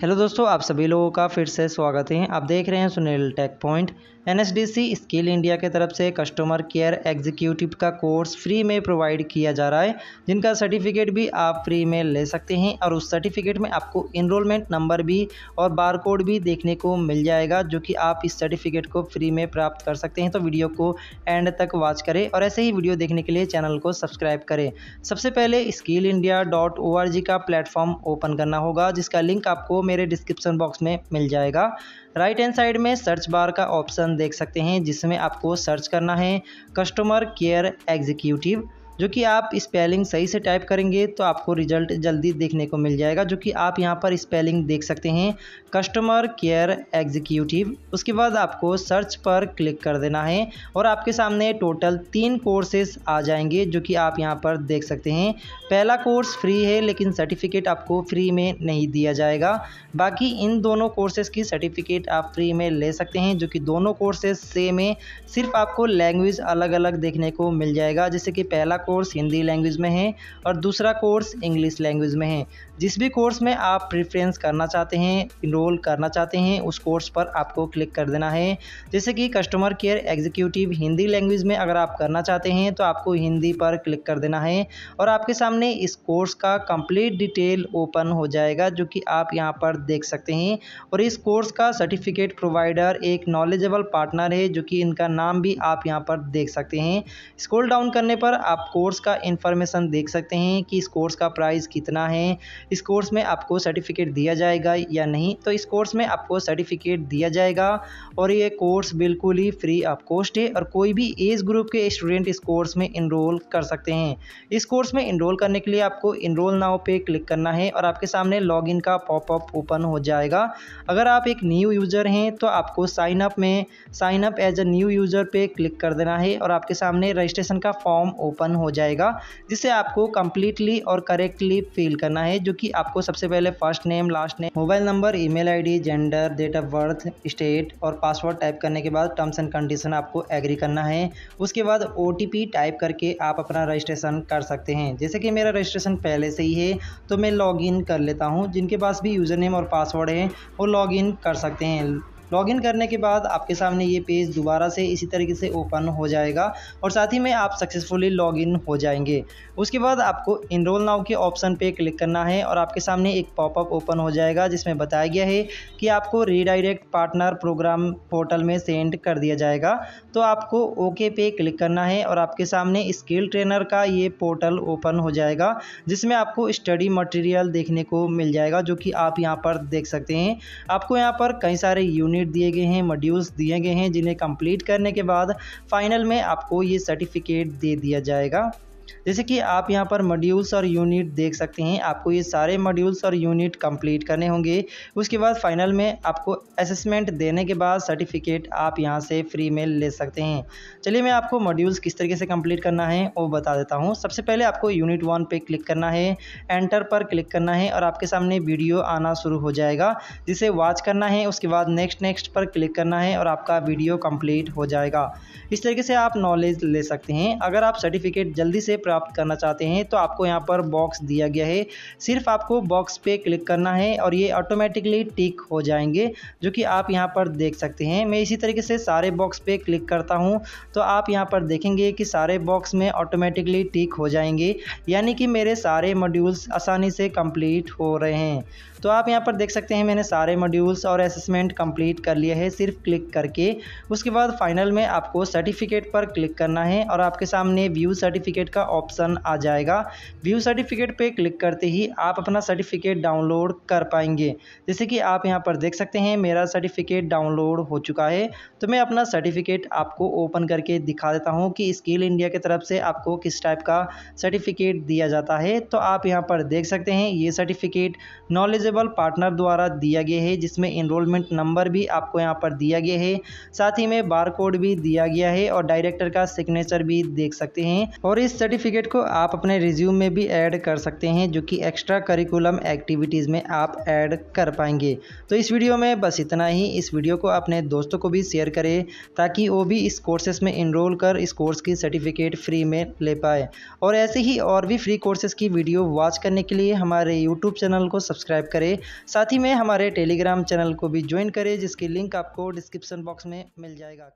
hello दोस्तों आप सभी लोगों का फिर से स्वागत है आप देख रहे हैं Sunil tech point NSDC skill India के तरफ से कस्टमर केयर एग्जीक्यूटिव का कोर्स फ्री में प्रोवाइड किया जा रहा है जिनका सर्टिफिकेट भी आप फ्री में ले सकते हैं और उस सर्टिफिकेट में आपको इनरोलमेंट नंबर भी और बार कोड भी देखने को मिल जाएगा जो कि आप इस सर्टिफिकेट को फ्री में प्राप्त कर सकते हैं तो वीडियो को एंड तक वॉच करें और ऐसे ही वीडियो देखने के लिए चैनल को सब्सक्राइब करें सबसे पहले skill India dot O R G का प्लेटफॉर्म ओपन करना होगा जिसका लिंक आपको मेरे डिस्क्रिप्शन बॉक्स में मिल जाएगा राइट हैंड साइड में सर्च बार का ऑप्शन देख सकते हैं जिसमें आपको सर्च करना है कस्टमर केयर एग्जीक्यूटिव जो कि आप स्पेलिंग सही से टाइप करेंगे तो आपको रिजल्ट जल्दी देखने को मिल जाएगा जो कि आप यहाँ पर स्पेलिंग देख सकते हैं कस्टमर केयर एग्जीक्यूटिव उसके बाद आपको सर्च पर क्लिक कर देना है और आपके सामने टोटल तीन कोर्सेस आ जाएंगे जो कि आप यहाँ पर देख सकते हैं पहला कोर्स फ्री है लेकिन सर्टिफिकेट आपको फ्री में नहीं दिया जाएगा बाकी इन दोनों कोर्सेज़ की सर्टिफिकेट आप फ्री में ले सकते हैं जो कि दोनों कोर्सेज सेम है सिर्फ आपको लैंग्वेज अलग अलग देखने को मिल जाएगा जैसे कि पहला कोर्स हिंदी लैंग्वेज में है और दूसरा कोर्स इंग्लिश लैंग्वेज में है जिस भी कोर्स में आप प्रेफरेंस करना चाहते हैं इनरोल करना चाहते हैं उस कोर्स पर आपको क्लिक कर देना है जैसे कि customer care executive Hindi language में अगर आप करना चाहते हैं तो आपको हिंदी पर क्लिक कर देना है और आपके सामने इस कोर्स का कंप्लीट डिटेल ओपन हो जाएगा जो कि आप यहाँ पर देख सकते हैं और इस कोर्स का सर्टिफिकेट प्रोवाइडर एक नॉलेजेबल पार्टनर है जो कि इनका नाम भी आप यहाँ पर देख सकते हैं स्क्रॉल डाउन करने पर आपको कोर्स का इन्फॉर्मेशन देख सकते हैं कि इस कोर्स का प्राइस कितना है इस कोर्स में आपको सर्टिफिकेट दिया जाएगा या नहीं तो इस कोर्स में आपको सर्टिफिकेट दिया जाएगा और ये कोर्स बिल्कुल ही फ्री ऑफ कॉस्ट है और कोई भी एज ग्रुप के स्टूडेंट इस कोर्स में इनरोल कर सकते हैं इस कोर्स में इनरोल करने के लिए आपको इनरोल नाव पर क्लिक करना है और आपके सामने इन का पॉपअप ओपन हो जाएगा अगर आप एक न्यू यूज़र हैं तो आपको साइन अप में sign up as a new user पे क्लिक कर देना है और आपके सामने रजिस्ट्रेशन का फॉर्म ओपन हो हो जाएगा जिसे आपको कम्प्लीटली और करेक्टली फिल करना है जो कि आपको सबसे पहले first name last name mobile number email D gender date of birth state और पासवर्ड टाइप करने के बाद टर्म्स एंड कंडीशन आपको एग्री करना है उसके बाद ओ टाइप करके आप अपना रजिस्ट्रेशन कर सकते हैं जैसे कि मेरा रजिस्ट्रेशन पहले से ही है तो मैं इन कर लेता हूँ जिनके पास भी यूज़र नेम और पासवर्ड है वो इन कर सकते हैं लॉगिन करने के बाद आपके सामने ये पेज दोबारा से इसी तरीके से ओपन हो जाएगा और साथ ही में आप सक्सेसफुली लॉगिन हो जाएंगे उसके बाद आपको इनरोल नाउ के ऑप्शन पे क्लिक करना है और आपके सामने एक पॉपअप ओपन हो जाएगा जिसमें बताया गया है कि आपको रीडायरेक्ट पार्टनर प्रोग्राम पोर्टल में सेंड कर दिया जाएगा तो आपको ओके पे क्लिक करना है और आपके सामने स्किल ट्रेनर का ये पोर्टल ओपन हो जाएगा जिसमें आपको स्टडी मटेरियल देखने को मिल जाएगा जो कि आप यहाँ पर देख सकते हैं आपको यहाँ पर कई सारे यूनिट यूनिट दिए गए हैं मॉड्यूल्स दिए गए हैं जिन्हें कंप्लीट करने के बाद फाइनल में आपको ये सर्टिफिकेट दे दिया जाएगा जैसे कि आप यहाँ पर मॉड्यूल्स और यूनिट देख सकते हैं आपको ये सारे मॉड्यूल्स और यूनिट कंप्लीट करने होंगे उसके बाद फाइनल में आपको असेसमेंट देने के बाद सर्टिफिकेट आप यहाँ से फ्री में ले सकते हैं चलिए मैं आपको मॉड्यूल्स किस तरीके से कंप्लीट करना है वो बता देता हूँ सबसे पहले आपको यूनिट वन पर क्लिक करना है एंटर पर क्लिक करना है और आपके सामने वीडियो आना शुरू हो जाएगा जिसे वॉच करना है उसके बाद नेक्स्ट नेक्स्ट पर क्लिक करना है और आपका वीडियो कम्प्लीट हो जाएगा इस तरीके से आप नॉलेज ले सकते हैं अगर आप सर्टिफिकेट जल्दी से प्राप्त करना चाहते हैं तो आपको यहाँ पर बॉक्स दिया गया है सिर्फ आपको बॉक्स पे क्लिक करना है और ये ऑटोमेटिकली टिक हो जाएंगे जो कि आप यहाँ पर देख सकते हैं मैं इसी तरीके से सारे बॉक्स पे क्लिक करता हूँ तो आप यहाँ पर देखेंगे कि सारे बॉक्स में ऑटोमेटिकली टिक हो जाएंगे यानी कि मेरे सारे मॉड्यूल्स आसानी से कंप्लीट हो रहे हैं तो आप यहाँ पर देख सकते हैं मैंने सारे मॉड्यूल्स और असेसमेंट कंप्लीट कर लिया है सिर्फ क्लिक करके उसके बाद फाइनल में आपको सर्टिफिकेट पर क्लिक करना है और आपके सामने व्यू सर्टिफिकेट का ऑप्शन आ जाएगा व्यू सर्टिफिकेट पे क्लिक करते ही आप अपना सर्टिफिकेट डाउनलोड कर पाएंगे जैसे कि आप यहाँ पर देख सकते हैं मेरा सर्टिफिकेट डाउनलोड हो चुका है तो मैं अपना सर्टिफिकेट आपको ओपन करके दिखा देता हूँ कि स्किल इंडिया की तरफ से आपको किस टाइप का सर्टिफिकेट दिया जाता है तो आप यहाँ पर देख सकते हैं ये सर्टिफिकेट नॉलेजेबल पार्टनर द्वारा दिया गया है जिसमें इनरोलमेंट नंबर भी आपको यहाँ पर दिया गया है साथ ही में बार कोड भी दिया गया है और डायरेक्टर का सिग्नेचर भी देख सकते हैं और इस सर्टिफिकेट सर्टिफिकेट को आप अपने रिज्यूम में भी ऐड कर सकते हैं जो कि एक्स्ट्रा करिकुलम एक्टिविटीज़ में आप ऐड कर पाएंगे तो इस वीडियो में बस इतना ही इस वीडियो को अपने दोस्तों को भी शेयर करें ताकि वो भी इस कोर्सेस में इनरोल कर इस कोर्स की सर्टिफिकेट फ्री में ले पाए और ऐसे ही और भी फ्री कोर्सेज़ की वीडियो वॉच करने के लिए हमारे यूट्यूब चैनल को सब्सक्राइब करें साथ ही में हमारे टेलीग्राम चैनल को भी ज्वाइन करें जिसकी लिंक आपको डिस्क्रिप्सन बॉक्स में मिल जाएगा